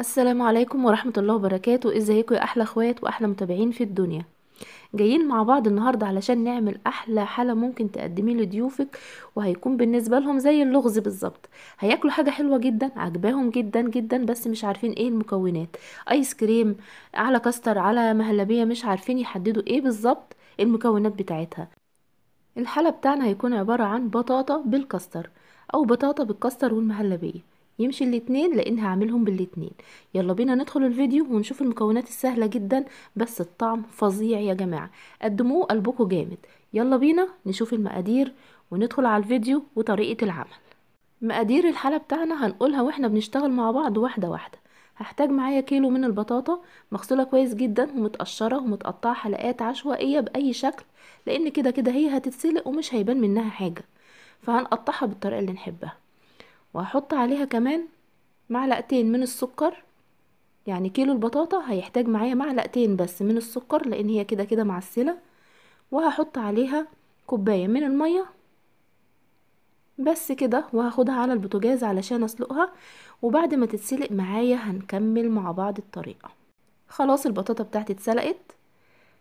السلام عليكم ورحمة الله وبركاته ازيكم يا احلى اخوات واحلى متابعين في الدنيا جايين مع بعض النهاردة علشان نعمل احلى حلا ممكن تقدميه لضيوفك وهيكون بالنسبة لهم زي اللغز بالظبط هياكلوا حاجة حلوة جدا عجباهم جدا جدا بس مش عارفين ايه المكونات ايس كريم على كاستر على مهلبية مش عارفين يحددوا ايه بالظبط المكونات بتاعتها الحلا بتاعنا هيكون عبارة عن بطاطا بالكاستر او بطاطا بالكاستر والمهلبية يمشي الاتنين لان هعملهم بالاتنين يلا بينا ندخل الفيديو ونشوف المكونات السهله جدا بس الطعم فظيع يا جماعه قدموه قلبكوا جامد يلا بينا نشوف المقادير وندخل على الفيديو وطريقه العمل مقادير الحلة بتاعنا هنقولها واحنا بنشتغل مع بعض واحدة واحدة هحتاج معايا كيلو من البطاطا مغسولة كويس جدا ومتقشرة ومتقطعة حلقات عشوائية بأي شكل لأن كده كده هي هتتسلق ومش هيبان منها حاجة فهنقطعها بالطريقة اللي نحبها وهحط عليها كمان معلقتين من السكر يعني كيلو البطاطا هيحتاج معايا معلقتين بس من السكر لان هي كده كده معسله وهحط عليها كوبايه من الميه بس كده وهاخدها على البوتجاز علشان اسلقها وبعد ما تتسلق معايا هنكمل مع بعض الطريقه خلاص البطاطا بتاعتي اتسلقت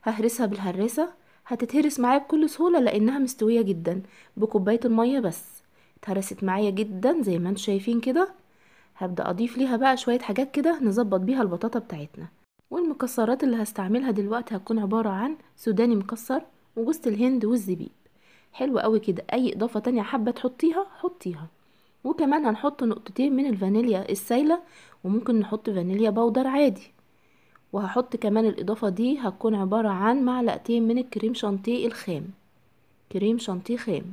ههرسها بالهرسه هتتهرس معايا بكل سهوله لانها مستويه جدا بكوبايه الميه بس اتهرست معايا جدا زي ما انتوا شايفين كده هبدأ اضيف ليها بقى شوية حاجات كده نظبط بيها البطاطا بتاعتنا والمكسرات اللي هستعملها دلوقتي هتكون عبارة عن سوداني مكسر وجوز الهند والزبيب حلو قوي كده اي اضافة تانية حابة تحطيها حطيها وكمان هنحط نقطتين من الفانيليا السايلة وممكن نحط فانيليا بودر عادي وهحط كمان الإضافة دي هتكون عبارة عن معلقتين من الكريم شانتيه الخام كريم شانتيه خام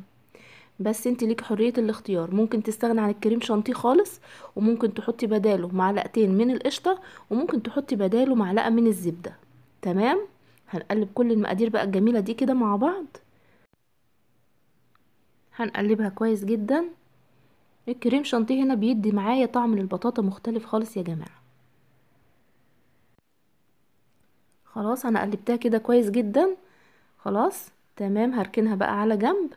بس انت ليك حريه الاختيار ممكن تستغني عن الكريم شانتيه خالص وممكن تحطي بداله معلقتين من القشطه وممكن تحطي بداله معلقه من الزبده تمام هنقلب كل المقادير بقى الجميله دي كده مع بعض هنقلبها كويس جدا الكريم شانتيه هنا بيدي معايا طعم للبطاطا مختلف خالص يا جماعه خلاص انا قلبتها كده كويس جدا خلاص تمام هركنها بقى على جنب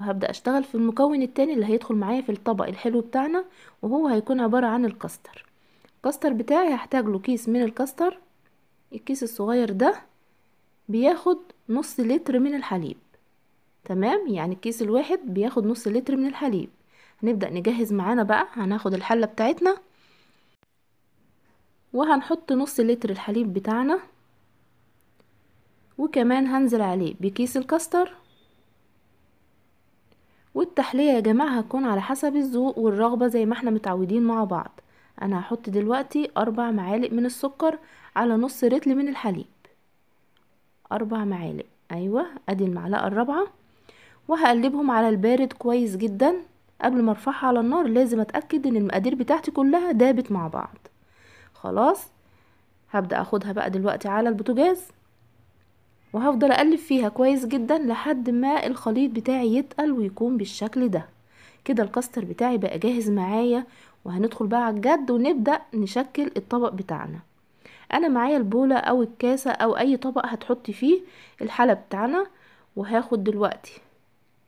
وهبدأ أشتغل في المكون التاني اللي هيدخل معايا في الطبق الحلو بتاعنا وهو هيكون عبارة عن الكاستر الكاستر بتاعي هحتاج له كيس من الكاستر الكيس الصغير ده بياخد نص لتر من الحليب تمام يعني الكيس الواحد بياخد نص لتر من الحليب هنبدأ نجهز معانا بقى هناخد الحلة بتاعتنا وهنحط نص لتر الحليب بتاعنا وكمان هنزل عليه بكيس الكاستر والتحلية يا جماعة هتكون على حسب الذوق والرغبة زي ما احنا متعودين مع بعض انا هحط دلوقتي اربع معالق من السكر على نص رتل من الحليب اربع معالق ايوه ادي المعلقة الرابعة وهقلبهم على البارد كويس جدا قبل ما ارفعها على النار لازم اتأكد ان المقادير بتاعتي كلها دابت مع بعض خلاص هبدأ اخدها بقى دلوقتي على البوتاجاز وهفضل اقلب فيها كويس جدا لحد ما الخليط بتاعي يتقل ويكون بالشكل ده كده الكاستر بتاعي بقى جاهز معايا وهندخل بقى على الجد ونبدأ نشكل الطبق بتاعنا انا معايا البولة او الكاسة او اي طبق هتحطي فيه الحلة بتاعنا وهاخد دلوقتي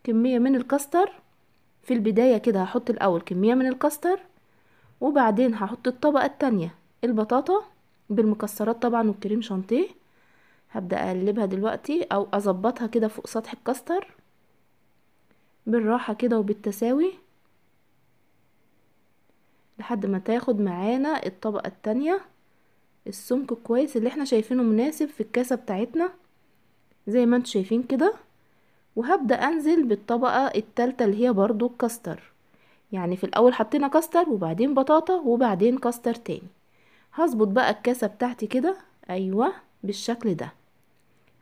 كمية من الكاستر في البداية كده هحط الاول كمية من الكاستر وبعدين هحط الطبقة التانية البطاطا بالمكسرات طبعا والكريم شانتيه هبدأ اقلبها دلوقتي او اظبطها كده فوق سطح الكاستر بالراحة كده وبالتساوي لحد ما تاخد معانا الطبقة التانية السمك كويس اللي احنا شايفينه مناسب في الكاسة بتاعتنا زي ما انتوا شايفين كده وهبدأ انزل بالطبقة التالتة اللي هي برضو الكاستر يعني في الاول حطينا كاستر وبعدين بطاطا وبعدين كاستر تاني هظبط بقى الكاسة بتاعتي كده ايوه بالشكل ده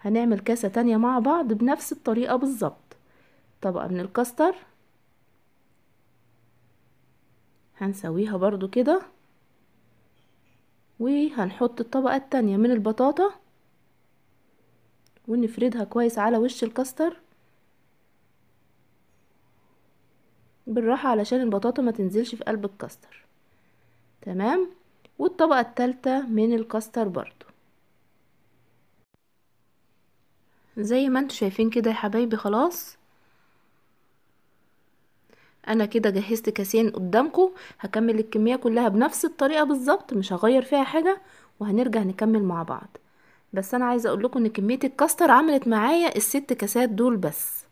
هنعمل كاسة تانية مع بعض بنفس الطريقة بالظبط طبقة من الكاستر هنسويها برضو كده وهنحط الطبقة التانية من البطاطا ونفردها كويس على وش الكاستر بالراحة علشان البطاطا ما تنزلش في قلب الكاستر تمام والطبقة التالتة من الكاستر برضو زي ما انتوا شايفين كده يا حبايبي خلاص انا كده جهزت كاسين قدامكم هكمل الكميه كلها بنفس الطريقه بالظبط مش هغير فيها حاجه وهنرجع نكمل مع بعض بس انا عايزه اقول لكم ان كميه الكاستر عملت معايا الست كاسات دول بس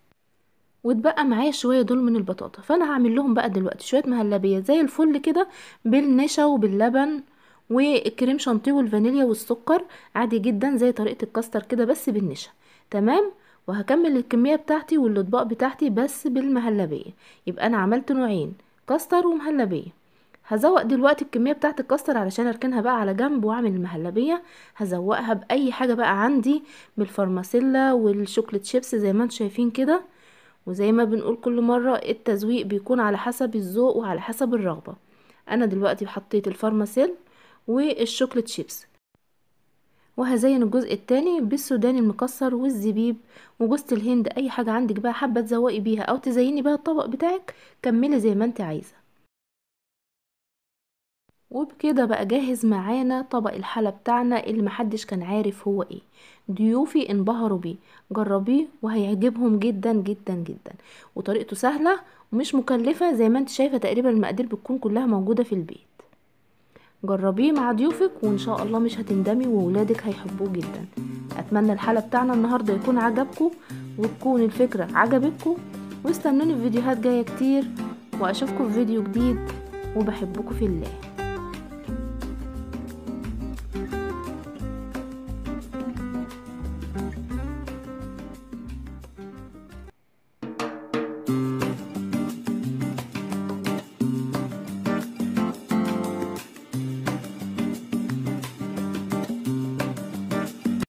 واتبقى معايا شويه دول من البطاطا فانا هعمل لهم بقى دلوقتي شويه مهلبيه زي الفل كده بالنشا وباللبن والكريم شانتيه والفانيليا والسكر عادي جدا زي طريقه الكاستر كده بس بالنشا تمام وهكمل الكمية بتاعتي والاطباق بتاعتي بس بالمهلبية يبقى انا عملت نوعين كاستر ومهلبية هزوق دلوقتي الكمية بتاعت الكاستر علشان اركنها بقى على جنب واعمل المهلبية هزوقها بأي حاجة بقى عندي بالفارماسيلا والشوكليت شيبس زي ما انتم شايفين كده وزي ما بنقول كل مرة التزويق بيكون على حسب الذوق وعلى حسب الرغبة انا دلوقتي حطيت الفارماسيل والشوكليت شيبس وهزين الجزء الثاني بالسوداني المكسر والزبيب وجوز الهند اي حاجه عندك بقى حابه تزوقي بيها او تزيني بيها الطبق بتاعك كملي زي ما انت عايزه وبكده بقى جاهز معانا طبق الحلا بتاعنا اللي محدش كان عارف هو ايه ضيوفي انبهروا بيه جربيه وهيعجبهم جدا جدا جدا وطريقته سهله ومش مكلفه زي ما انت شايفه تقريبا المقادير بتكون كلها موجوده في البيت جربيه مع ضيوفك وان شاء الله مش هتندمي وولادك هيحبوه جدا اتمنى الحلقه بتاعنا النهارده يكون عجبكم وتكون الفكره عجبتكم واستنوني في فيديوهات جايه كتير واشوفكم في فيديو جديد وبحبكم في الله